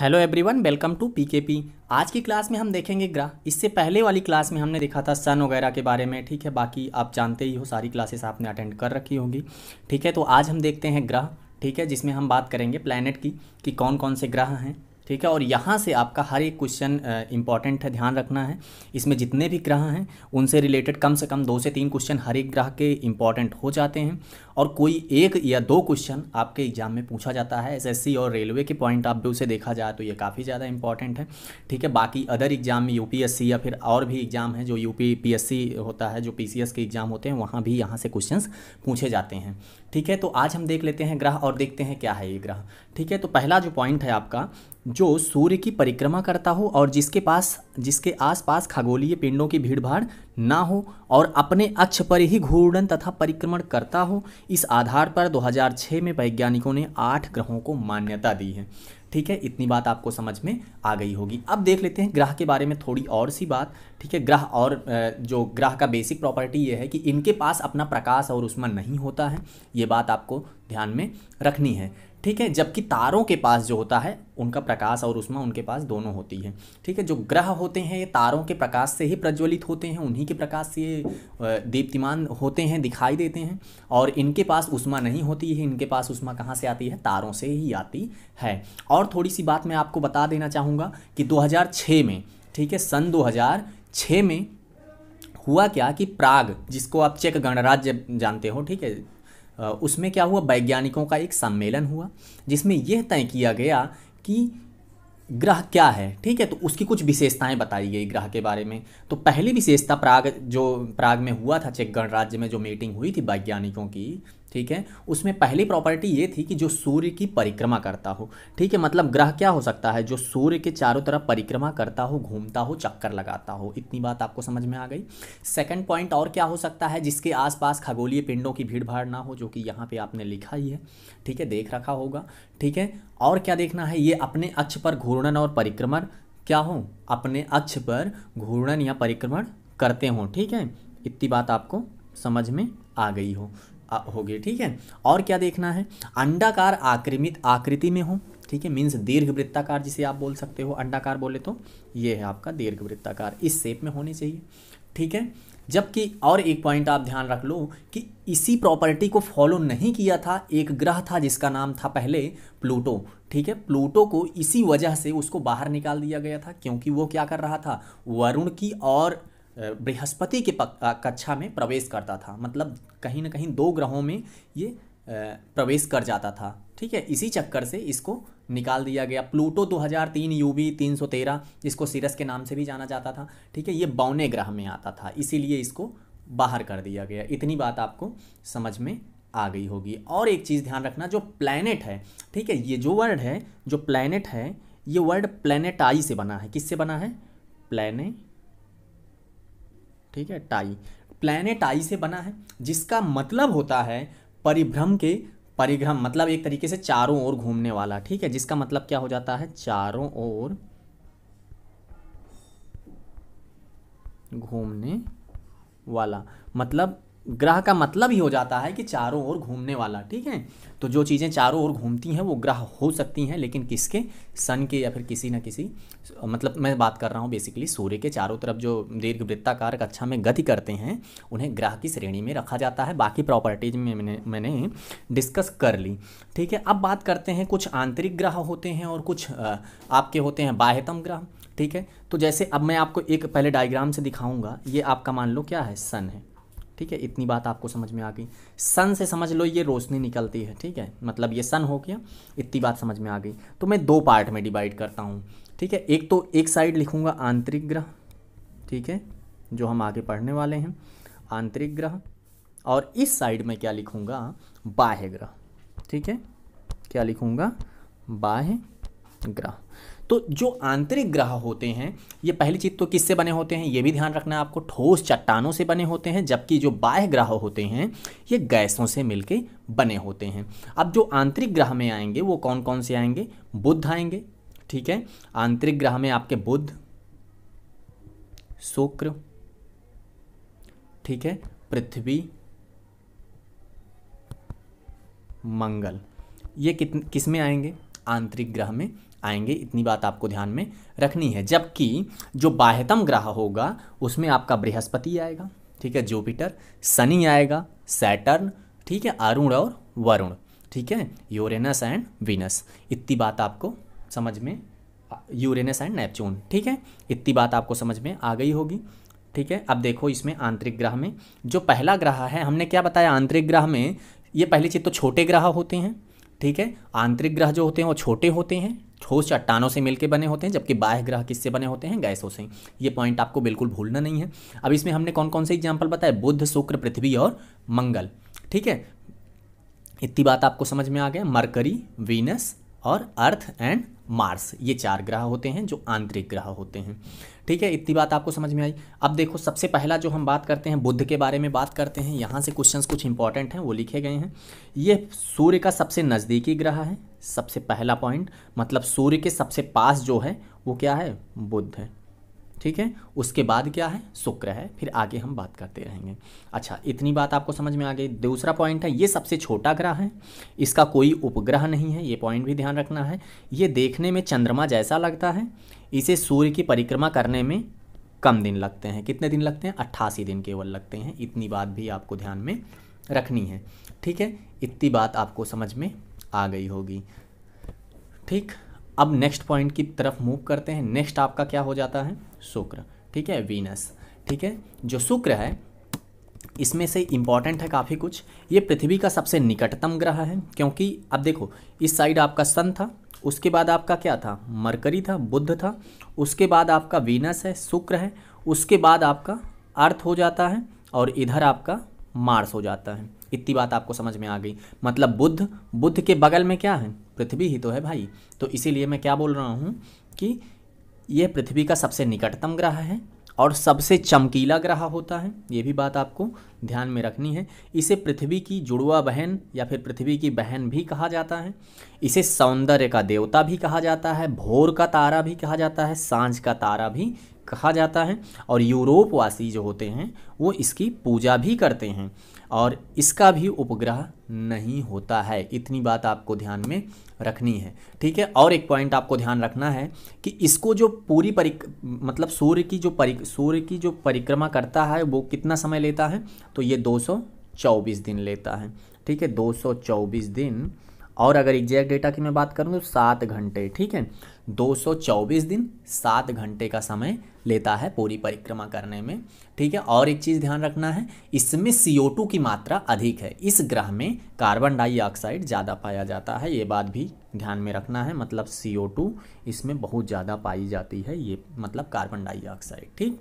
hello everyone welcome to PKP आज की class में हम देखेंगे ग्रह इससे पहले वाली क्लास में हमने देखा था सन वगैरह के बारे में ठीक है बाकी आप जानते ही हो सारी क्लासेस आपने अटेंड कर रखी होगी ठीक है तो आज हम देखते हैं ग्रह ठीक है जिसमें हम बात करेंगे प्लैनेट की कि कौन कौन से ग्रह हैं ठीक है और यहाँ से आपका हर एक क्वेश्चन इंपॉर्टेंट है ध्यान रखना है इसमें जितने भी ग्रह हैं उनसे रिलेटेड कम से कम दो से तीन क्वेश्चन हर एक ग्रह के इंपॉर्टेंट हो जाते हैं और कोई एक या दो क्वेश्चन आपके एग्जाम में पूछा जाता है एसएससी और रेलवे के पॉइंट ऑफ व्यू से देखा जाए तो ये काफ़ी ज़्यादा इंपॉर्टेंट है ठीक है बाकी अदर एग्जाम में यू या फिर और भी एग्जाम है जो यू होता है जो पी के एग्ज़ाम होते हैं वहाँ भी यहाँ से क्वेश्चन पूछे जाते हैं ठीक है तो आज हम देख लेते हैं ग्रह और देखते हैं क्या है ये ग्रह ठीक है तो पहला जो पॉइंट है आपका जो सूर्य की परिक्रमा करता हो और जिसके पास जिसके आसपास खगोलीय पिंडों की भीड़भाड़ ना हो और अपने अक्ष पर ही घूर्णन तथा परिक्रमण करता हो इस आधार पर 2006 में वैज्ञानिकों ने आठ ग्रहों को मान्यता दी है ठीक है इतनी बात आपको समझ में आ गई होगी अब देख लेते हैं ग्रह के बारे में थोड़ी और सी बात ठीक है ग्रह और जो ग्रह का बेसिक प्रॉपर्टी ये है कि इनके पास अपना प्रकाश और उष्मा नहीं होता है ये बात आपको ध्यान में रखनी है ठीक है जबकि तारों के पास जो होता है उनका प्रकाश और उष्मा उनके पास दोनों होती है ठीक है जो ग्रह होते हैं ये तारों के प्रकाश से ही प्रज्वलित होते हैं उन्हीं के प्रकाश से ये दीप्तिमान होते हैं दिखाई देते हैं और इनके पास उष्मा नहीं होती है इनके पास उष्मा कहाँ से आती है तारों से ही आती है और थोड़ी सी बात मैं आपको बता देना चाहूँगा कि दो में ठीक है सन दो में हुआ क्या कि प्राग जिसको आप चेक गणराज्य जानते हो ठीक है उसमें क्या हुआ वैज्ञानिकों का एक सम्मेलन हुआ जिसमें यह तय किया गया कि ग्रह क्या है ठीक है तो उसकी कुछ विशेषताएं बताई गई ग्रह के बारे में तो पहली विशेषता प्राग जो प्राग में हुआ था चेक गणराज्य में जो मीटिंग हुई थी वैज्ञानिकों की ठीक है उसमें पहली प्रॉपर्टी ये थी कि जो सूर्य की परिक्रमा करता हो ठीक है मतलब ग्रह क्या हो सकता है जो सूर्य के चारों तरफ परिक्रमा करता हो घूमता हो चक्कर लगाता हो इतनी बात आपको समझ में आ गई सेकंड पॉइंट और क्या हो सकता है जिसके आसपास खगोलीय पिंडों की भीड़ भाड़ ना हो जो कि यहाँ पे आपने लिखा ही है ठीक है देख रखा होगा ठीक है और क्या देखना है ये अपने अक्ष पर घूर्णन और परिक्रमण क्या हो अपने अक्ष पर घूर्णन या परिक्रमण करते हों ठीक है इतनी बात आपको समझ में आ गई हो होगी ठीक है और क्या देखना है अंडाकार आक्रमित आकृति में हो ठीक है मीन्स दीर्घ वृत्ताकार जिसे आप बोल सकते हो अंडाकार बोले तो ये है आपका दीर्घ वृत्ताकार इस शेप में होने चाहिए ठीक है जबकि और एक पॉइंट आप ध्यान रख लो कि इसी प्रॉपर्टी को फॉलो नहीं किया था एक ग्रह था जिसका नाम था पहले प्लूटो ठीक है प्लूटो को इसी वजह से उसको बाहर निकाल दिया गया था क्योंकि वो क्या कर रहा था वरुण की और बृहस्पति के कक्षा में प्रवेश करता था मतलब कहीं ना कहीं दो ग्रहों में ये प्रवेश कर जाता था ठीक है इसी चक्कर से इसको निकाल दिया गया प्लूटो 2003 यू 313 जिसको सिरस के नाम से भी जाना जाता था ठीक है ये बौने ग्रह में आता था इसीलिए इसको बाहर कर दिया गया इतनी बात आपको समझ में आ गई होगी और एक चीज़ ध्यान रखना जो प्लैनेट है ठीक है ये जो वर्ड है जो प्लैनेट है ये वर्ड प्लैनेटाई से बना है किससे बना है प्लैने ठीक है टाई आई से बना है जिसका मतलब होता है परिभ्रम के परिभ्रम मतलब एक तरीके से चारों ओर घूमने वाला ठीक है जिसका मतलब क्या हो जाता है चारों ओर घूमने वाला मतलब ग्रह का मतलब ही हो जाता है कि चारों ओर घूमने वाला ठीक है तो जो चीज़ें चारों ओर घूमती हैं वो ग्रह हो सकती हैं लेकिन किसके सन के या फिर किसी ना किसी मतलब मैं बात कर रहा हूँ बेसिकली सूर्य के चारों तरफ जो दीर्घ वृत्ताकार कक्षा में गति करते हैं उन्हें ग्रह की श्रेणी में रखा जाता है बाकी प्रॉपर्टीज में मैंने मैंने डिस्कस कर ली ठीक है अब बात करते हैं कुछ आंतरिक ग्रह होते हैं और कुछ आपके होते हैं बाह्यतम ग्रह ठीक है तो जैसे अब मैं आपको एक पहले डायग्राम से दिखाऊंगा ये आपका मान लो क्या है सन है ठीक है इतनी बात आपको समझ में आ गई सन से समझ लो ये रोशनी निकलती है ठीक है मतलब ये सन हो गया इतनी बात समझ में आ गई तो मैं दो पार्ट में डिवाइड करता हूँ ठीक है एक तो एक साइड लिखूंगा आंतरिक ग्रह ठीक है जो हम आगे पढ़ने वाले हैं आंतरिक ग्रह और इस साइड में क्या लिखूँगा बाह्य ग्रह ठीक है क्या लिखूँगा बाह्य ग्रह तो जो आंतरिक ग्रह होते हैं ये पहली चीज़ तो किससे बने होते हैं ये भी ध्यान रखना है आपको ठोस चट्टानों से बने होते हैं जबकि जो बाह्य ग्रह होते हैं ये गैसों से मिलकर बने होते हैं अब जो आंतरिक ग्रह में आएंगे वो कौन कौन से आएंगे बुद्ध आएंगे ठीक है आंतरिक ग्रह में आपके बुद्ध शुक्र ठीक है पृथ्वी मंगल ये कितने किस में आएंगे आंतरिक ग्रह में आएंगे इतनी बात आपको ध्यान में रखनी है जबकि जो बाह्यतम ग्रह होगा उसमें आपका बृहस्पति आएगा ठीक है जुपिटर शनि आएगा सैटर्न ठीक है अरुण और वरुण ठीक है यूरेनस एंड वीनस इतनी बात आपको समझ में यूरेनस एंड नेपच्यून ठीक है इतनी बात आपको समझ में आ गई होगी ठीक है अब देखो इसमें आंतरिक ग्रह में जो पहला ग्रह है हमने क्या बताया आंतरिक ग्रह में ये पहली चीज़ तो छोटे ग्रह होते हैं ठीक है आंतरिक ग्रह जो होते हैं वो छोटे होते हैं ठोस चट्टानों से मिलकर बने होते हैं जबकि बाह्य ग्रह किससे बने होते हैं गैसों से ये पॉइंट आपको बिल्कुल भूलना नहीं है अब इसमें हमने कौन कौन से एग्जाम्पल बताए बुद्ध शुक्र पृथ्वी और मंगल ठीक है इतनी बात आपको समझ में आ गया मरकरी वीनस और अर्थ एंड मार्स ये चार ग्रह होते हैं जो आंतरिक ग्रह होते हैं ठीक है इतनी बात आपको समझ में आई अब देखो सबसे पहला जो हम बात करते हैं बुद्ध के बारे में बात करते हैं यहाँ से क्वेश्चंस कुछ इंपॉर्टेंट हैं वो लिखे गए हैं ये सूर्य का सबसे नज़दीकी ग्रह है सबसे पहला पॉइंट मतलब सूर्य के सबसे पास जो है वो क्या है बुद्ध है ठीक है उसके बाद क्या है शुक्र है फिर आगे हम बात करते रहेंगे अच्छा इतनी बात आपको समझ में आ गई दूसरा पॉइंट है ये सबसे छोटा ग्रह है इसका कोई उपग्रह नहीं है ये पॉइंट भी ध्यान रखना है ये देखने में चंद्रमा जैसा लगता है इसे सूर्य की परिक्रमा करने में कम दिन लगते हैं कितने दिन लगते हैं अट्ठासी दिन केवल लगते हैं इतनी बात भी आपको ध्यान में रखनी है ठीक है इतनी बात आपको समझ में आ गई होगी ठीक अब नेक्स्ट पॉइंट की तरफ मूव करते हैं नेक्स्ट आपका क्या हो जाता है शुक्र ठीक है वीनस ठीक है जो शुक्र है इसमें से इम्पॉर्टेंट है काफ़ी कुछ ये पृथ्वी का सबसे निकटतम ग्रह है क्योंकि अब देखो इस साइड आपका सन था उसके बाद आपका क्या था मरकरी था बुद्ध था उसके बाद आपका वीनस है शुक्र है उसके बाद आपका अर्थ हो जाता है और इधर आपका मार्स हो जाता है इतनी बात आपको समझ में आ गई मतलब बुद्ध बुद्ध के बगल में क्या है पृथ्वी ही तो है भाई तो इसीलिए मैं क्या बोल रहा हूँ कि यह पृथ्वी का सबसे निकटतम ग्रह है और सबसे चमकीला ग्रह होता है ये भी बात आपको ध्यान में रखनी है इसे पृथ्वी की जुड़वा बहन या फिर पृथ्वी की बहन भी कहा जाता है इसे सौंदर्य का देवता भी कहा जाता है भोर का तारा भी कहा जाता है सांझ का तारा भी कहा जाता है और यूरोपवासी जो होते हैं वो इसकी पूजा भी करते हैं और इसका भी उपग्रह नहीं होता है इतनी बात आपको ध्यान में रखनी है ठीक है और एक पॉइंट आपको ध्यान रखना है कि इसको जो पूरी परिक मतलब सूर्य की जो परिक सूर्य की जो परिक्रमा करता है वो कितना समय लेता है तो ये 224 दिन लेता है ठीक है 224 दिन और अगर एग्जैक्ट डेटा की मैं बात करूँ तो सात घंटे ठीक है 224 दिन सात घंटे का समय लेता है पूरी परिक्रमा करने में ठीक है और एक चीज़ ध्यान रखना है इसमें CO2 की मात्रा अधिक है इस ग्रह में कार्बन डाइऑक्साइड ज़्यादा पाया जाता है ये बात भी ध्यान में रखना है मतलब CO2 इसमें बहुत ज़्यादा पाई जाती है ये मतलब कार्बन डाइऑक्साइड ठीक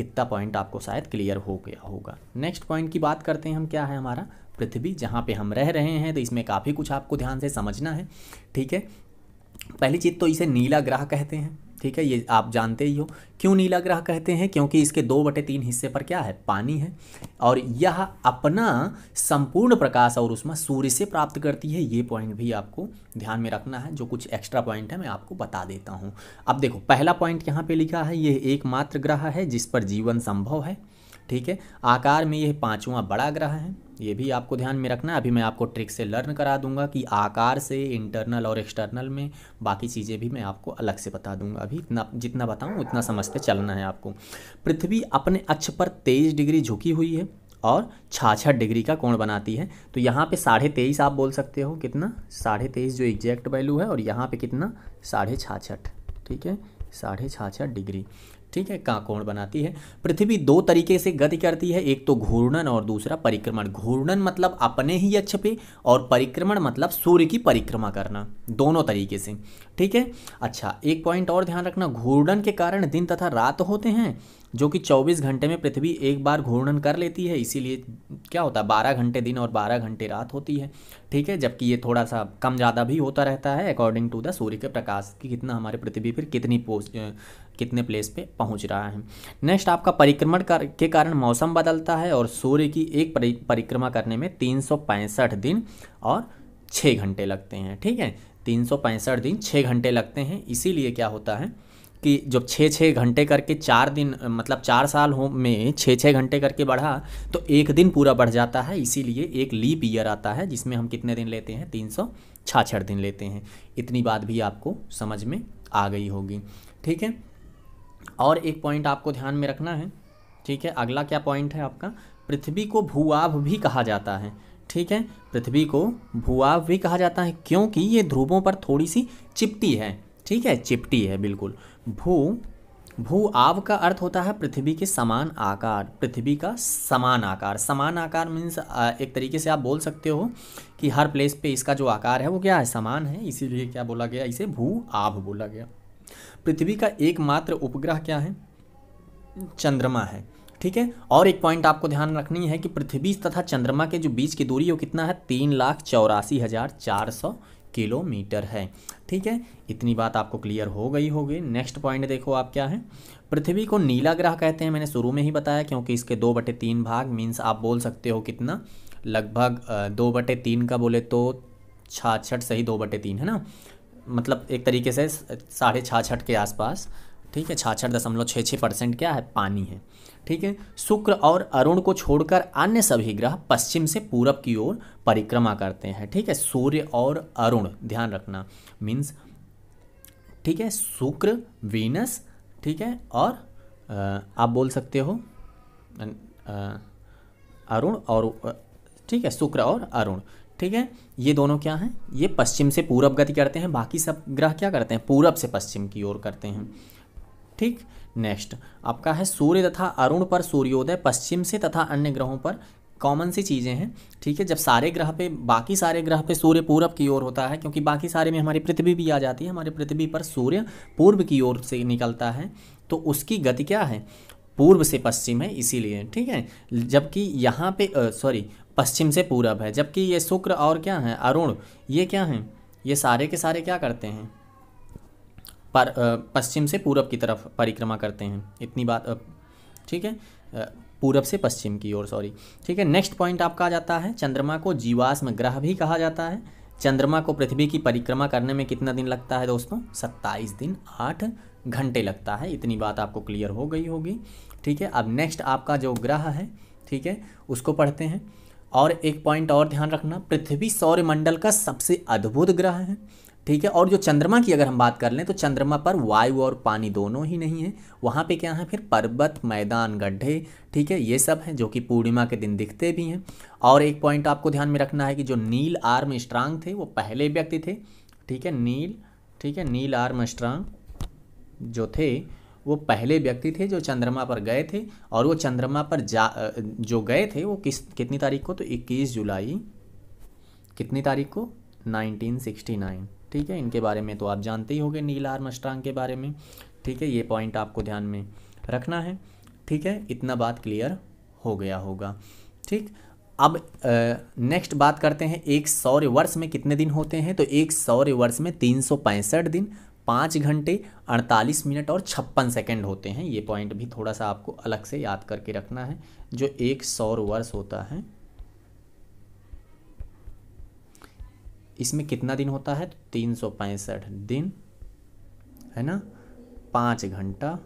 इतना पॉइंट आपको शायद क्लियर हो गया होगा नेक्स्ट पॉइंट की बात करते हैं हम क्या है हमारा पृथ्वी जहाँ पे हम रह रहे हैं तो इसमें काफ़ी कुछ आपको ध्यान से समझना है ठीक है पहली चीज़ तो इसे नीला ग्रह कहते हैं ठीक है ये आप जानते ही हो क्यों नीला ग्रह कहते हैं क्योंकि इसके दो बटे तीन हिस्से पर क्या है पानी है और यह अपना संपूर्ण प्रकाश और उसमें सूर्य से प्राप्त करती है ये पॉइंट भी आपको ध्यान में रखना है जो कुछ एक्स्ट्रा पॉइंट है मैं आपको बता देता हूँ अब देखो पहला पॉइंट यहाँ पर लिखा है ये एकमात्र ग्रह है जिस पर जीवन संभव है ठीक है आकार में यह पाँचवा बड़ा ग्रह है ये भी आपको ध्यान में रखना है अभी मैं आपको ट्रिक से लर्न करा दूंगा कि आकार से इंटरनल और एक्सटर्नल में बाकी चीज़ें भी मैं आपको अलग से बता दूंगा अभी इतना जितना बताऊँ उतना समझते चलना है आपको पृथ्वी अपने अक्ष पर तेईस डिग्री झुकी हुई है और छाछठ डिग्री का कोण बनाती है तो यहाँ पे साढ़े तेईस आप बोल सकते हो कितना साढ़े तेईस जो एग्जैक्ट वैल्यू है और यहाँ पे कितना साढ़े छाछठ ठीक है साढ़े छाछठ डिग्री ठीक है कोण बनाती है पृथ्वी दो तरीके से गति करती है एक तो घूर्णन और दूसरा परिक्रमण घूर्णन मतलब अपने ही अक्ष पे और परिक्रमण मतलब सूर्य की परिक्रमा करना दोनों तरीके से ठीक है अच्छा एक पॉइंट और ध्यान रखना घूर्णन के कारण दिन तथा रात होते हैं जो कि 24 घंटे में पृथ्वी एक बार घूर्णन कर लेती है इसीलिए क्या होता है 12 घंटे दिन और 12 घंटे रात होती है ठीक है जबकि ये थोड़ा सा कम ज़्यादा भी होता रहता है अकॉर्डिंग टू द सूर्य के प्रकाश कि कितना हमारे पृथ्वी फिर कितनी पोस्ट कितने प्लेस पे पहुंच रहा है नेक्स्ट आपका परिक्रमण कर, के कारण मौसम बदलता है और सूर्य की एक परि, परिक्रमा करने में तीन दिन और छः घंटे लगते हैं ठीक है तीन दिन छः घंटे लगते हैं इसीलिए क्या होता है कि जब छः छः घंटे करके चार दिन मतलब चार साल हो में छः छः घंटे करके बढ़ा तो एक दिन पूरा बढ़ जाता है इसीलिए एक लीप ईयर आता है जिसमें हम कितने दिन लेते हैं तीन सौ छाछठ दिन लेते हैं इतनी बात भी आपको समझ में आ गई होगी ठीक है और एक पॉइंट आपको ध्यान में रखना है ठीक है अगला क्या पॉइंट है आपका पृथ्वी को भूआभ भी कहा जाता है ठीक है पृथ्वी को भूआभ भी कहा जाता है क्योंकि ये ध्रुवों पर थोड़ी सी चिपटी है ठीक है चिपटी है बिल्कुल भू भू आव का अर्थ होता है पृथ्वी के समान आकार पृथ्वी का समान आकार समान आकार मीन्स एक तरीके से आप बोल सकते हो कि हर प्लेस पे इसका जो आकार है वो क्या है समान है इसीलिए क्या बोला गया इसे भू आभ बोला गया पृथ्वी का एकमात्र उपग्रह क्या है चंद्रमा है ठीक है और एक पॉइंट आपको ध्यान रखनी है कि पृथ्वी तथा चंद्रमा के जो बीच की दूरी वो कितना है तीन लाख चौरासी हज़ार चार सौ किलोमीटर है ठीक है इतनी बात आपको क्लियर हो गई होगी नेक्स्ट पॉइंट देखो आप क्या है पृथ्वी को नीला ग्रह कहते हैं मैंने शुरू में ही बताया क्योंकि इसके दो बटे तीन भाग मीन्स आप बोल सकते हो कितना लगभग दो बटे तीन का बोले तो छाछठ सही दो बटे तीन है ना मतलब एक तरीके से साढ़े छाछठ के आसपास ठीक है छाछठ दशमलव छः छः परसेंट क्या है पानी है ठीक है शुक्र और अरुण को छोड़कर अन्य सभी ग्रह पश्चिम से पूरब की ओर परिक्रमा करते हैं ठीक है सूर्य और अरुण ध्यान रखना मीन्स ठीक है शुक्र वीनस ठीक है और आ, आप बोल सकते हो अरुण और ठीक है शुक्र और अरुण ठीक है ये दोनों क्या हैं ये पश्चिम से पूरब गति करते हैं बाकी सब ग्रह क्या करते हैं पूरब से पश्चिम की ओर करते हैं ठीक नेक्स्ट आपका है सूर्य तथा अरुण पर सूर्योदय पश्चिम से तथा अन्य ग्रहों पर कॉमन सी चीज़ें हैं ठीक है जब सारे ग्रह पे बाकी सारे ग्रह पे सूर्य पूरब की ओर होता है क्योंकि बाकी सारे में हमारी पृथ्वी भी आ जाती है हमारे पृथ्वी पर सूर्य पूर्व की ओर से निकलता है तो उसकी गति क्या है पूर्व से पश्चिम है इसीलिए ठीक है जबकि यहाँ पे सॉरी पश्चिम से पूरब है जबकि ये शुक्र और क्या है अरुण ये क्या हैं ये सारे के सारे क्या करते हैं पर पश्चिम से पूरब की तरफ परिक्रमा करते हैं इतनी बात ठीक है पूरब से पश्चिम की ओर सॉरी ठीक है नेक्स्ट पॉइंट आपका आ जाता है चंद्रमा को जीवाश्म ग्रह भी कहा जाता है चंद्रमा को पृथ्वी की परिक्रमा करने में कितना दिन लगता है दोस्तों सत्ताईस दिन आठ घंटे लगता है इतनी बात आपको क्लियर हो गई होगी ठीक है अब नेक्स्ट आपका जो ग्रह है ठीक है उसको पढ़ते हैं और एक पॉइंट और ध्यान रखना पृथ्वी सौर्यमंडल का सबसे अद्भुत ग्रह है ठीक है और जो चंद्रमा की अगर हम बात कर लें तो चंद्रमा पर वायु और पानी दोनों ही नहीं है वहाँ पे क्या है फिर पर्वत मैदान गड्ढे ठीक है ये सब हैं जो कि पूर्णिमा के दिन दिखते भी हैं और एक पॉइंट आपको ध्यान में रखना है कि जो नील आर्म स्ट्रांग थे वो पहले व्यक्ति थे ठीक है नील ठीक है नील आर्म स्ट्रांग जो थे वो पहले व्यक्ति थे जो चंद्रमा पर गए थे और वो चंद्रमा पर जा जो गए थे वो किस कितनी तारीख को तो इक्कीस जुलाई कितनी तारीख को नाइनटीन ठीक है इनके बारे में तो आप जानते ही होंगे नील आर्मस्ट्रांग के बारे में ठीक है ये पॉइंट आपको ध्यान में रखना है ठीक है इतना बात क्लियर हो गया होगा ठीक अब नेक्स्ट बात करते हैं एक सौर्य वर्ष में कितने दिन होते हैं तो एक सौर्य वर्ष में तीन दिन पाँच घंटे अड़तालीस मिनट और छप्पन सेकंड होते हैं ये पॉइंट भी थोड़ा सा आपको अलग से याद करके रखना है जो एक सौर वर्ष होता है इसमें कितना दिन होता है तो तीन सौ पैंसठ दिन है ना पाँच घंटा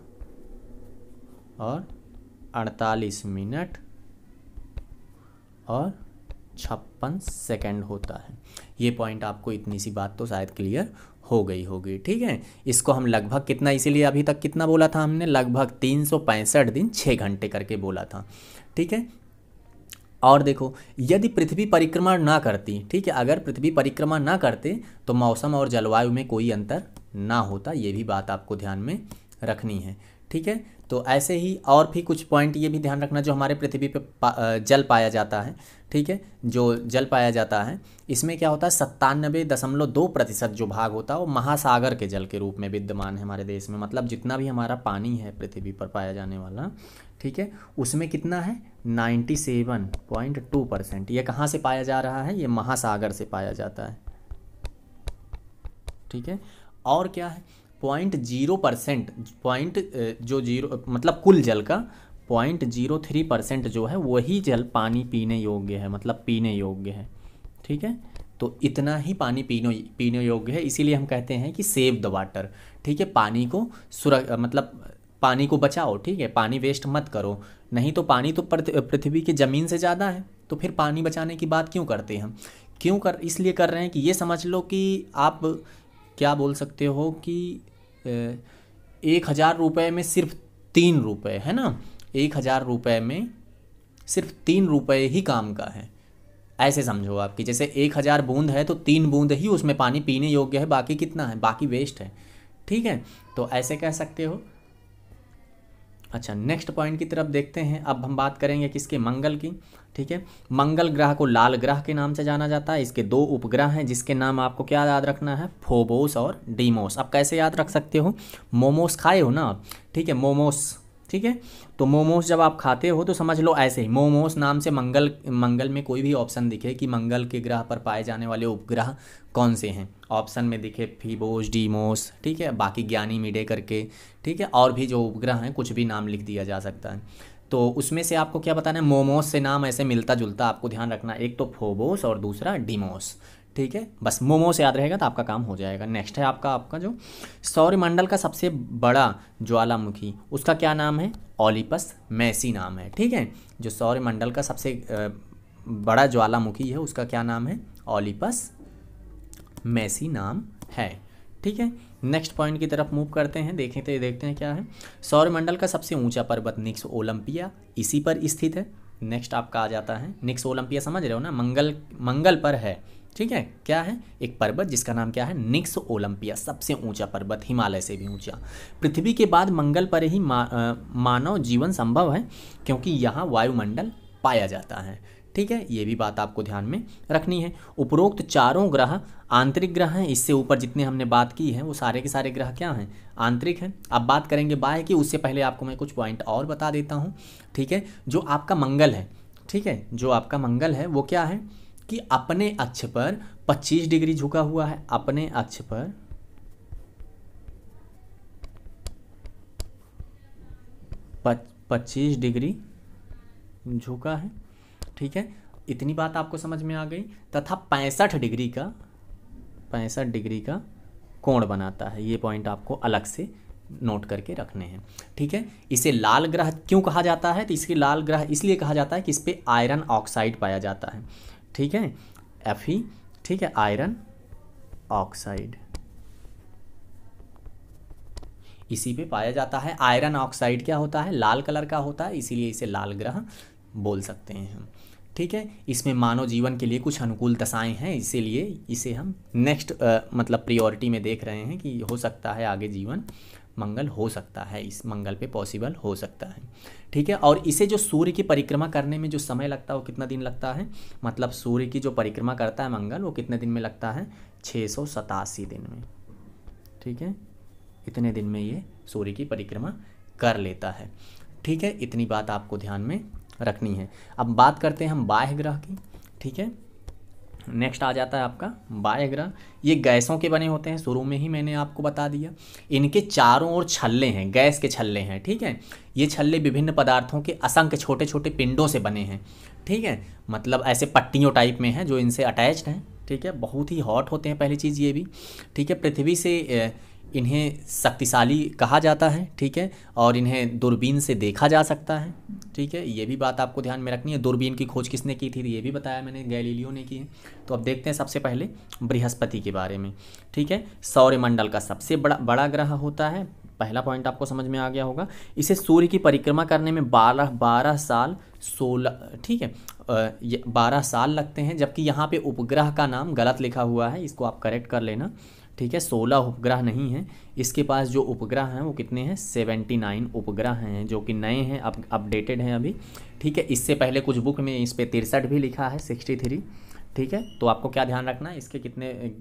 और अड़तालीस मिनट और छप्पन सेकंड होता है ये पॉइंट आपको इतनी सी बात तो शायद क्लियर हो गई होगी ठीक है इसको हम लगभग कितना इसीलिए अभी तक कितना बोला था हमने लगभग तीन सौ पैंसठ दिन छः घंटे करके बोला था ठीक है और देखो यदि पृथ्वी परिक्रमा ना करती ठीक है अगर पृथ्वी परिक्रमा ना करते तो मौसम और जलवायु में कोई अंतर ना होता ये भी बात आपको ध्यान में रखनी है ठीक है तो ऐसे ही और भी कुछ पॉइंट ये भी ध्यान रखना जो हमारे पृथ्वी पे पा, जल पाया जाता है ठीक है जो जल पाया जाता है इसमें क्या होता है सत्तानबे दशमलव दो प्रतिशत जो भाग होता है वो महासागर के जल के रूप में विद्यमान है हमारे देश में मतलब जितना भी हमारा पानी है पृथ्वी पर पाया जाने वाला ठीक है उसमें कितना है ninety seven point two percent ये कहाँ से पाया जा रहा है ये महासागर से पाया जाता है ठीक है और क्या है पॉइंट जीरो परसेंट पॉइंट जो जीरो मतलब कुल जल का पॉइंट जीरो थ्री परसेंट जो है वही जल पानी पीने योग्य है मतलब पीने योग्य है ठीक है तो इतना ही पानी पीने पीने योग्य है इसीलिए हम कहते हैं कि सेव द वाटर ठीक है पानी को सुर मतलब पानी को बचाओ ठीक है पानी वेस्ट मत करो नहीं तो पानी तो पृथ्वी के ज़मीन से ज़्यादा है तो फिर पानी बचाने की बात क्यों करते हैं हम क्यों कर इसलिए कर रहे हैं कि ये समझ लो कि आप क्या बोल सकते हो कि एक हज़ार रुपये में सिर्फ तीन रुपये है ना एक हज़ार रुपये में सिर्फ तीन रुपये ही काम का है ऐसे समझो आप कि जैसे एक हज़ार बूंद है तो तीन बूंद ही उसमें पानी पीने योग्य है बाकी कितना है बाकी वेस्ट है ठीक है तो ऐसे कह सकते हो अच्छा नेक्स्ट पॉइंट की तरफ देखते हैं अब हम बात करेंगे किसके मंगल की ठीक है मंगल ग्रह को लाल ग्रह के नाम से जाना जाता है इसके दो उपग्रह हैं जिसके नाम आपको क्या याद रखना है फोबोस और डीमोस आप कैसे याद रख सकते हो मोमोस खाए हो ना आप ठीक है मोमोस ठीक है तो मोमोस जब आप खाते हो तो समझ लो ऐसे ही मोमोस नाम से मंगल मंगल में कोई भी ऑप्शन दिखे कि मंगल के ग्रह पर पाए जाने वाले उपग्रह कौन से हैं ऑप्शन में दिखे फीबोस डीमोस ठीक है बाकी ज्ञानी मिडे करके ठीक है और भी जो उपग्रह हैं कुछ भी नाम लिख दिया जा सकता है तो उसमें से आपको क्या बताना है मोमोस से नाम ऐसे मिलता जुलता आपको ध्यान रखना एक तो फोबोस और दूसरा डिमोस ठीक है बस मोमोस याद रहेगा तो आपका काम हो जाएगा नेक्स्ट है आपका आपका जो सौरमंडल का सबसे बड़ा ज्वालामुखी उसका क्या नाम है ओलिपस मैसी नाम है ठीक है जो सौरमंडल का सबसे बड़ा ज्वालामुखी है उसका क्या नाम है ओलिपस मैसी नाम है ठीक है नेक्स्ट पॉइंट की तरफ मूव करते हैं देखते तो देखते हैं क्या है सौरमंडल का सबसे ऊंचा पर्वत निक्स ओलंपिया इसी पर स्थित है नेक्स्ट आपका आ जाता है निक्स ओलंपिया समझ रहे हो ना मंगल मंगल पर है ठीक है क्या है एक पर्वत जिसका नाम क्या है निक्स ओलंपिया सबसे ऊंचा पर्वत हिमालय से भी ऊंचा पृथ्वी के बाद मंगल पर ही मा, आ, मानव जीवन संभव है क्योंकि यहाँ वायुमंडल पाया जाता है ठीक है ये भी बात आपको ध्यान में रखनी है उपरोक्त चारों ग्रह आंतरिक ग्रह हैं इससे ऊपर जितने हमने बात की है वो सारे के सारे ग्रह क्या हैं आंतरिक हैं अब बात करेंगे बाय की उससे पहले आपको मैं कुछ पॉइंट और बता देता हूँ ठीक है जो आपका मंगल है ठीक है जो आपका मंगल है वो क्या है कि अपने अक्ष पर 25 डिग्री झुका हुआ है अपने अक्ष पर पच्चीस डिग्री झुका है ठीक है इतनी बात आपको समझ में आ गई तथा पैंसठ डिग्री का पैंसठ डिग्री का कोण बनाता है ये पॉइंट आपको अलग से नोट करके रखने हैं ठीक है इसे लाल ग्रह क्यों कहा जाता है तो इसके लाल ग्रह इसलिए कहा जाता है कि इस पर आयरन ऑक्साइड पाया जाता है ठीक है एफ ही ठीक है आयरन ऑक्साइड इसी पे पाया जाता है आयरन ऑक्साइड क्या होता है लाल कलर का होता है इसीलिए इसे लाल ग्रह बोल सकते हैं हम ठीक है इसमें मानव जीवन के लिए कुछ अनुकूल दशाएं हैं इसीलिए इसे हम नेक्स्ट मतलब प्रियोरिटी में देख रहे हैं कि हो सकता है आगे जीवन मंगल हो सकता है इस मंगल पे पॉसिबल हो सकता है ठीक है और इसे जो सूर्य की परिक्रमा करने में जो समय लगता है वो कितना दिन लगता है मतलब सूर्य की जो परिक्रमा करता है मंगल वो कितने दिन में लगता है छः सौ सतासी दिन में ठीक है इतने दिन में ये सूर्य की परिक्रमा कर लेता है ठीक है इतनी बात आपको ध्यान में रखनी है अब बात करते हैं हम बाह्य ग्रह की ठीक है नेक्स्ट आ जाता है आपका बाह्य ग्रह ये गैसों के बने होते हैं शुरू में ही मैंने आपको बता दिया इनके चारों ओर छल्ले हैं गैस के छल्ले हैं ठीक है ये छल्ले विभिन्न पदार्थों के असंख्य छोटे छोटे पिंडों से बने हैं ठीक है मतलब ऐसे पट्टियों टाइप में हैं जो इनसे अटैच्ड हैं ठीक है बहुत ही हॉट होते हैं पहली चीज़ ये भी ठीक है पृथ्वी से इन्हें शक्तिशाली कहा जाता है ठीक है और इन्हें दूरबीन से देखा जा सकता है ठीक है ये भी बात आपको ध्यान में रखनी है दूरबीन की खोज किसने की थी ये भी बताया मैंने गैलीलियो ने की है तो अब देखते हैं सबसे पहले बृहस्पति के बारे में ठीक है सौर्यमंडल का सबसे बड़ा बड़ा ग्रह होता है पहला पॉइंट आपको समझ में आ गया होगा इसे सूर्य की परिक्रमा करने में बारह बारह साल सोलह ठीक है बारह साल लगते हैं जबकि यहाँ पे उपग्रह का नाम गलत लिखा हुआ है इसको आप करेक्ट कर लेना ठीक है सोलह उपग्रह नहीं है इसके पास जो उपग्रह हैं वो कितने हैं सेवेंटी नाइन उपग्रह हैं जो कि नए हैं अप अपडेटेड हैं अभी ठीक है इससे पहले कुछ बुक में इस पर तिरसठ भी लिखा है सिक्सटी थ्री ठीक है तो आपको क्या ध्यान रखना है इसके कितने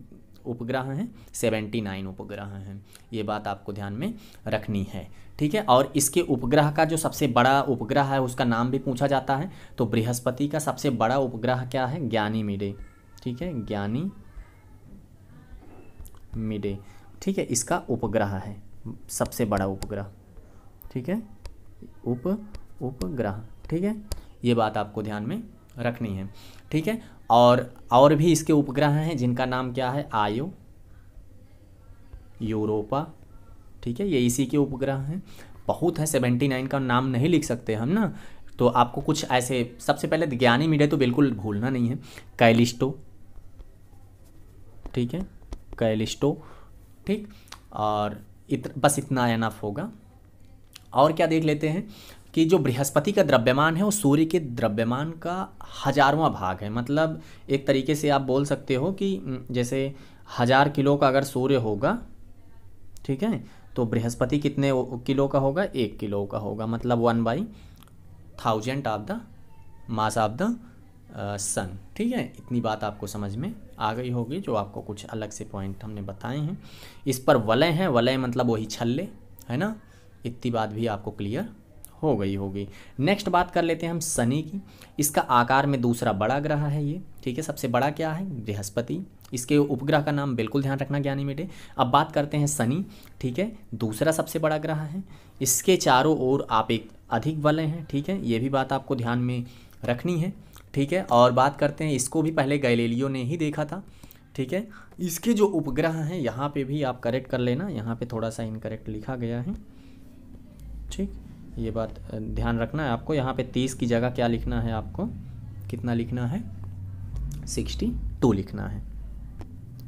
उपग्रह हैं सेवेंटी नाइन उपग्रह हैं ये बात आपको ध्यान में रखनी है ठीक है और इसके उपग्रह का जो सबसे बड़ा उपग्रह है उसका नाम भी पूछा जाता है तो बृहस्पति का सबसे बड़ा उपग्रह क्या है ज्ञानी मिडे ठीक है ज्ञानी मिडे ठीक है इसका उपग्रह है सबसे बड़ा उपग्रह ठीक है उप उपग्रह ठीक है ये बात आपको ध्यान में रखनी है ठीक है और और भी इसके उपग्रह हैं जिनका नाम क्या है आयो यूरोपा ठीक है ये इसी के उपग्रह हैं बहुत है सेवेंटी नाइन का नाम नहीं लिख सकते हम ना तो आपको कुछ ऐसे सबसे पहले ज्ञानी मिडे तो बिल्कुल भूलना नहीं है कैलिस्टो ठीक है कैलिस्टो एलिस्टो ठीक और इत, बस इतना एनफ होगा और क्या देख लेते हैं कि जो बृहस्पति का द्रव्यमान है वो सूर्य के द्रव्यमान का हजारवां भाग है मतलब एक तरीके से आप बोल सकते हो कि जैसे हज़ार किलो का अगर सूर्य होगा ठीक है तो बृहस्पति कितने किलो का होगा एक किलो का होगा मतलब one by thousand of the mass of the sun ठीक है इतनी बात आपको समझ में आ गई होगी जो आपको कुछ अलग से पॉइंट हमने बताए हैं इस पर वलय हैं वलय मतलब वही छल्ले है ना इतनी बात भी आपको क्लियर हो गई होगी नेक्स्ट बात कर लेते हैं हम शनि की इसका आकार में दूसरा बड़ा ग्रह है ये ठीक है सबसे बड़ा क्या है बृहस्पति इसके उपग्रह का नाम बिल्कुल ध्यान रखना ज्ञानी बेटे अब बात करते हैं शनि ठीक है दूसरा सबसे बड़ा ग्रह है इसके चारों ओर आप एक अधिक वलय हैं ठीक है ये भी बात आपको ध्यान में रखनी है ठीक है और बात करते हैं इसको भी पहले गैलेलियो ने ही देखा था ठीक है इसके जो उपग्रह हैं यहाँ पे भी आप करेक्ट कर लेना यहाँ पे थोड़ा सा इनकरेक्ट लिखा गया है ठीक ये बात ध्यान रखना है आपको यहाँ पे तीस की जगह क्या लिखना है आपको कितना लिखना है सिक्सटी टू लिखना है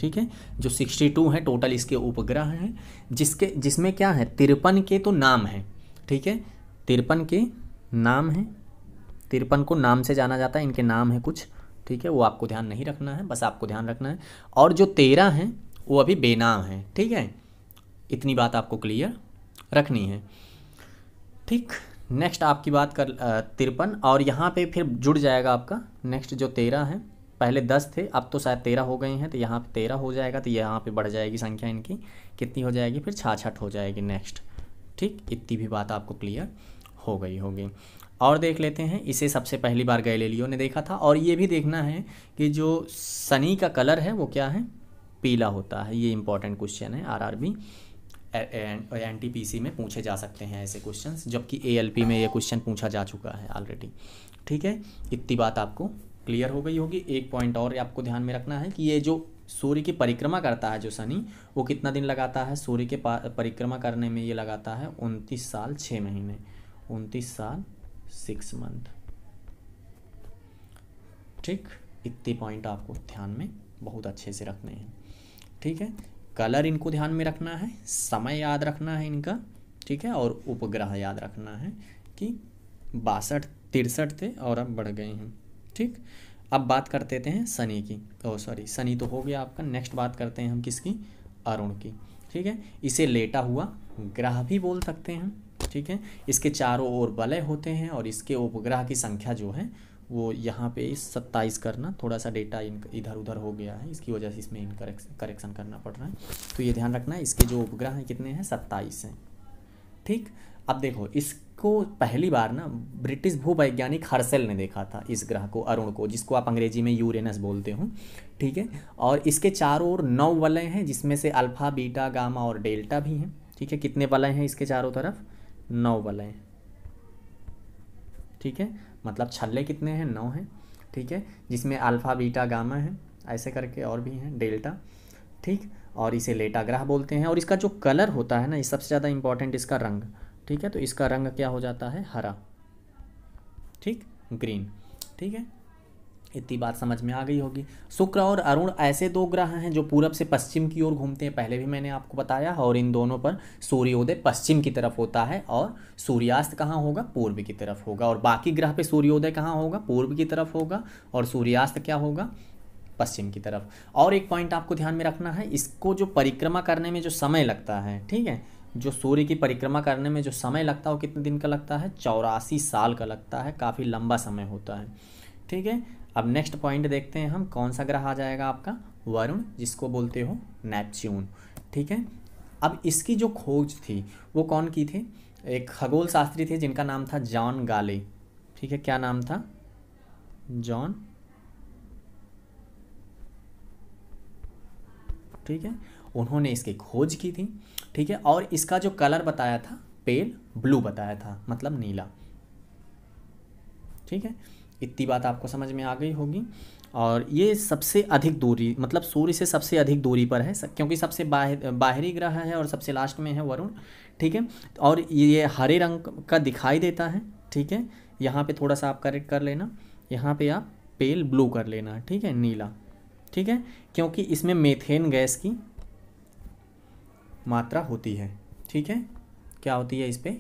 ठीक है जो सिक्सटी टू है टोटल इसके उपग्रह हैं जिसके जिसमें क्या है तिरपन के तो नाम हैं ठीक है तिरपन के नाम हैं तिरपन को नाम से जाना जाता है इनके नाम है कुछ ठीक है वो आपको ध्यान नहीं रखना है बस आपको ध्यान रखना है और जो तेरह हैं वो अभी बेनाम हैं ठीक है इतनी बात आपको क्लियर रखनी है ठीक नेक्स्ट आपकी बात कर तिरपन और यहाँ पे फिर जुड़ जाएगा आपका नेक्स्ट जो तेरह है पहले दस थे अब तो शायद तेरह हो गए हैं तो यहाँ पे तेरह हो जाएगा तो यहाँ पे बढ़ जाएगी संख्या इनकी कितनी हो जाएगी फिर छाछठ हो जाएगी नेक्स्ट ठीक इतनी भी बात आपको क्लियर हो गई होगी और देख लेते हैं इसे सबसे पहली बार गैलीलियो ने देखा था और ये भी देखना है कि जो सनी का कलर है वो क्या है पीला होता है ये इंपॉर्टेंट क्वेश्चन है R N T P C में पूछे जा सकते हैं ऐसे क्वेश्चन जबकि ए एल पी में ये क्वेश्चन पूछा जा चुका है ऑलरेडी ठीक है इतनी बात आपको क्लियर हो गई होगी एक पॉइंट और आपको ध्यान में रखना है कि ये जो सूर्य की परिक्रमा करता है जो शनि वो कितना दिन लगाता है सूर्य के परिक्रमा करने में ये लगाता है उनतीस साल छः महीने उनतीस साल सिक्स मंथ ठीक इतने पॉइंट आपको ध्यान में बहुत अच्छे से रखने हैं ठीक है कलर इनको ध्यान में रखना है समय याद रखना है इनका ठीक है और उपग्रह याद रखना है कि बासठ तिरसठ थे और अब बढ़ गए हैं ठीक अब बात करते थे हैं शनि की ओ सॉरी शनि तो हो गया आपका नेक्स्ट बात करते हैं हम किसकी अरुण की ठीक है इसे लेटा हुआ ग्रह भी बोल सकते हैं ठीक है इसके चारों ओर वलय होते हैं और इसके उपग्रह की संख्या जो है वो यहाँ पे इस सत्ताईस करना थोड़ा सा डेटा इधर उधर हो गया है इसकी वजह से इसमें इनकरेक्शन करेक्शन करना पड़ रहा है तो ये ध्यान रखना है इसके जो उपग्रह हैं कितने हैं सत्ताईस हैं ठीक अब देखो इसको पहली बार ना ब्रिटिश भूवैज्ञानिक हर्सेल ने देखा था इस ग्रह को अरुण को जिसको आप अंग्रेजी में यूरेनस बोलते हो ठीक है और इसके चारों ओर नौ वलय हैं जिसमें से अल्फा बीटा गामा और डेल्टा भी हैं ठीक है कितने वलय हैं इसके चारों तरफ नौ वलय ठीक है मतलब छल्ले कितने हैं नौ हैं ठीक है जिसमें अल्फ़ा बीटा गामा है ऐसे करके और भी हैं डेल्टा ठीक और इसे लेटा ग्रह बोलते हैं और इसका जो कलर होता है ना ये सबसे ज़्यादा इम्पॉर्टेंट इसका रंग ठीक है तो इसका रंग क्या हो जाता है हरा ठीक ग्रीन ठीक है इतनी बात समझ में आ गई होगी शुक्र और अरुण ऐसे दो ग्रह हैं जो पूरब से पश्चिम की ओर घूमते हैं पहले भी मैंने आपको बताया और इन दोनों पर सूर्योदय पश्चिम की तरफ होता है और सूर्यास्त कहाँ होगा पूर्व की तरफ होगा और बाकी ग्रह पे सूर्योदय कहाँ होगा पूर्व की तरफ होगा और सूर्यास्त क्या होगा पश्चिम की तरफ और एक पॉइंट आपको ध्यान में रखना है इसको जो परिक्रमा करने में जो समय लगता है ठीक है जो सूर्य की परिक्रमा करने में जो समय लगता है वो कितने दिन का लगता है चौरासी साल का लगता है काफ़ी लंबा समय होता है ठीक है अब नेक्स्ट पॉइंट देखते हैं हम कौन सा ग्रह आ जाएगा आपका वरुण जिसको बोलते हो नेपच्यून ठीक है अब इसकी जो खोज थी वो कौन की थी एक खगोल शास्त्री थे जिनका नाम था जॉन गाले ठीक है क्या नाम था जॉन ठीक है उन्होंने इसकी खोज की थी ठीक है और इसका जो कलर बताया था पेल ब्लू बताया था मतलब नीला ठीक है इतनी बात आपको समझ में आ गई होगी और ये सबसे अधिक दूरी मतलब सूर्य से सबसे अधिक दूरी पर है क्योंकि सबसे बाहर बाहरी ग्रह है और सबसे लास्ट में है वरुण ठीक है और ये हरे रंग का दिखाई देता है ठीक है यहाँ पे थोड़ा सा आप करेक्ट कर लेना यहाँ पे आप पेल ब्लू कर लेना ठीक है नीला ठीक है क्योंकि इसमें मेथेन गैस की मात्रा होती है ठीक है क्या होती है इस पर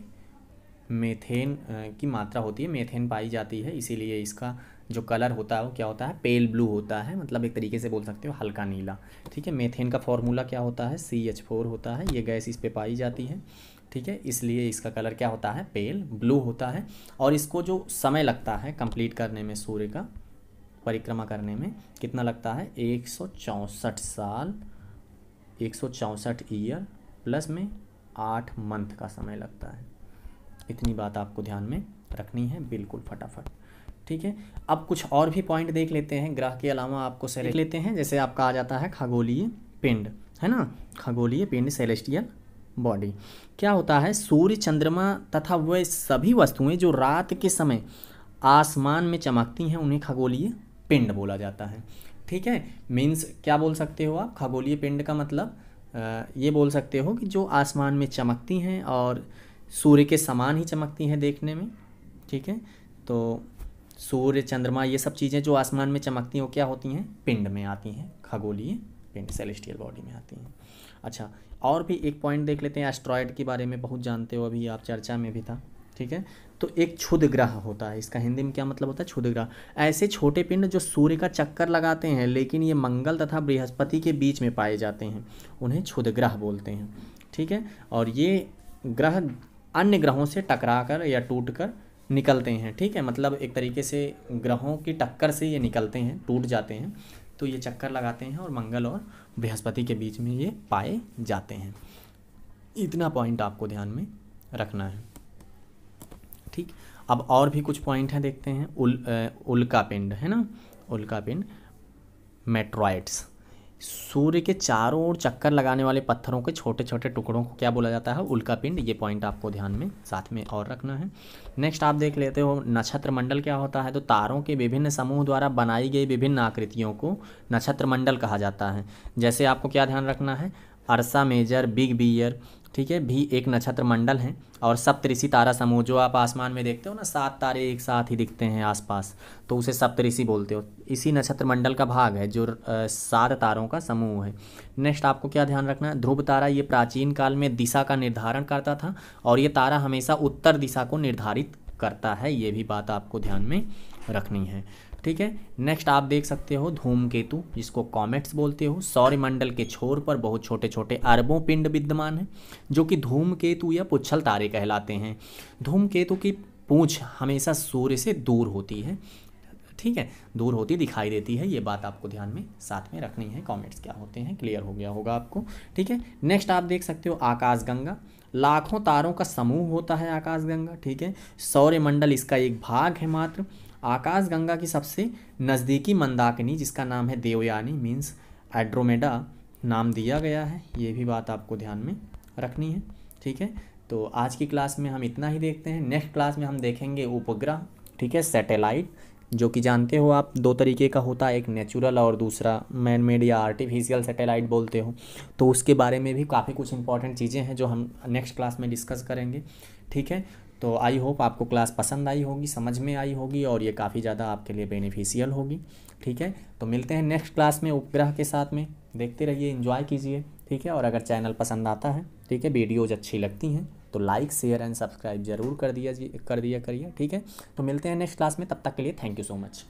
मेथेन की मात्रा होती है मेथेन पाई जाती है इसीलिए इसका जो कलर होता है वो क्या होता है पेल ब्लू होता है मतलब एक तरीके से बोल सकते हो हल्का नीला ठीक है मेथेन का फॉर्मूला क्या होता है सी एच फोर होता है ये गैस इस पर पाई जाती है ठीक है इसलिए इसका कलर क्या होता है पेल ब्लू होता है और इसको जो समय लगता है कंप्लीट करने में सूर्य का परिक्रमा करने में कितना लगता है एक साल एक ईयर प्लस में आठ मंथ का समय लगता है इतनी बात आपको ध्यान में रखनी है बिल्कुल फटाफट ठीक है अब कुछ और भी पॉइंट देख लेते हैं ग्रह के अलावा आपको सेलेक्ट लेते हैं जैसे आपका आ जाता है खगोलीय पिंड है ना खगोलीय पिंड सेलेस्टियल बॉडी क्या होता है सूर्य चंद्रमा तथा वह सभी वस्तुएं जो रात के समय आसमान में चमकती हैं उन्हें खगोलीय पिंड बोला जाता है ठीक है मीन्स क्या बोल सकते हो आप खगोलीय पिंड का मतलब ये बोल सकते हो कि जो आसमान में चमकती हैं और सूर्य के समान ही चमकती हैं देखने में ठीक है तो सूर्य चंद्रमा ये सब चीज़ें जो आसमान में चमकती हैं वो क्या होती हैं पिंड में आती हैं खगोलीय पिंड सेलेस्टियल बॉडी में आती हैं अच्छा और भी एक पॉइंट देख लेते हैं एस्ट्रॉयड के बारे में बहुत जानते हो अभी आप चर्चा में भी था ठीक है तो एक क्षुद ग्रह होता है इसका हिंदी में क्या मतलब होता है क्षुद ग्रह ऐसे छोटे पिंड जो सूर्य का चक्कर लगाते हैं लेकिन ये मंगल तथा बृहस्पति के बीच में पाए जाते हैं उन्हें क्षुद ग्रह बोलते हैं ठीक है और ये ग्रह अन्य ग्रहों से टकरा कर या टूट कर निकलते हैं ठीक है मतलब एक तरीके से ग्रहों की टक्कर से ये निकलते हैं टूट जाते हैं तो ये चक्कर लगाते हैं और मंगल और बृहस्पति के बीच में ये पाए जाते हैं इतना पॉइंट आपको ध्यान में रखना है ठीक अब और भी कुछ पॉइंट हैं देखते हैं उल उल्का पिंड है ना उल्का पिंड मेट्रॉइड्स सूर्य के चारों ओर चक्कर लगाने वाले पत्थरों के छोटे छोटे टुकड़ों को क्या बोला जाता है उल्का पिंड ये पॉइंट आपको ध्यान में साथ में और रखना है नेक्स्ट आप देख लेते हो नक्षत्र मंडल क्या होता है तो तारों के विभिन्न समूह द्वारा बनाई गई विभिन्न आकृतियों को नक्षत्र मंडल कहा जाता है जैसे आपको क्या ध्यान रखना है अरसा मेजर बिग बीयर ठीक है भी एक नक्षत्र मंडल हैं और सप्तऋषि तारा समूह जो आप आसमान में देखते हो ना सात तारे एक साथ ही दिखते हैं आसपास तो उसे सप्तऋषि बोलते हो इसी नक्षत्र मंडल का भाग है जो सात तारों का समूह है नेक्स्ट आपको क्या ध्यान रखना है ध्रुव तारा ये प्राचीन काल में दिशा का निर्धारण करता था और ये तारा हमेशा उत्तर दिशा को निर्धारित करता है ये भी बात आपको ध्यान में रखनी है ठीक है नेक्स्ट आप देख सकते हो धूमकेतु जिसको कॉमेट्स बोलते हो सौरमंडल के छोर पर बहुत छोटे छोटे अरबों पिंड विद्यमान हैं जो कि धूमकेतु या पुच्छल तारे कहलाते हैं धूमकेतु की पूँछ हमेशा सूर्य से दूर होती है ठीक है दूर होती दिखाई देती है ये बात आपको ध्यान में साथ में रखनी है कॉमेंट्स क्या होते हैं क्लियर हो गया होगा आपको ठीक है नेक्स्ट आप देख सकते हो आकाशगंगा लाखों तारों का समूह होता है आकाशगंगा ठीक है सौर्यमंडल इसका एक भाग है मात्र आकाशगंगा की सबसे नज़दीकी मंदाकिनी जिसका नाम है देवयानी मीन्स एड्रोमेडा नाम दिया गया है ये भी बात आपको ध्यान में रखनी है ठीक है तो आज की क्लास में हम इतना ही देखते हैं नेक्स्ट क्लास में हम देखेंगे उपग्रह ठीक है सैटेलाइट जो कि जानते हो आप दो तरीके का होता है एक नेचुरल और दूसरा मैन मेड या आर्टिफिशियल सैटेलाइट बोलते हो तो उसके बारे में भी काफ़ी कुछ इंपॉर्टेंट चीज़ें हैं जो हम नेक्स्ट क्लास में डिस्कस करेंगे ठीक है तो आई होप आपको क्लास पसंद आई होगी समझ में आई होगी और ये काफ़ी ज़्यादा आपके लिए बेनिफिशियल होगी ठीक है तो मिलते हैं नेक्स्ट क्लास में उपग्रह के साथ में देखते रहिए इन्जॉय कीजिए ठीक है और अगर चैनल पसंद आता है ठीक है वीडियोज़ अच्छी लगती हैं तो लाइक शेयर एंड सब्सक्राइब जरूर कर दिया कर दिया करिए ठीक है तो मिलते हैं नेक्स्ट क्लास में तब तक के लिए थैंक यू सो मच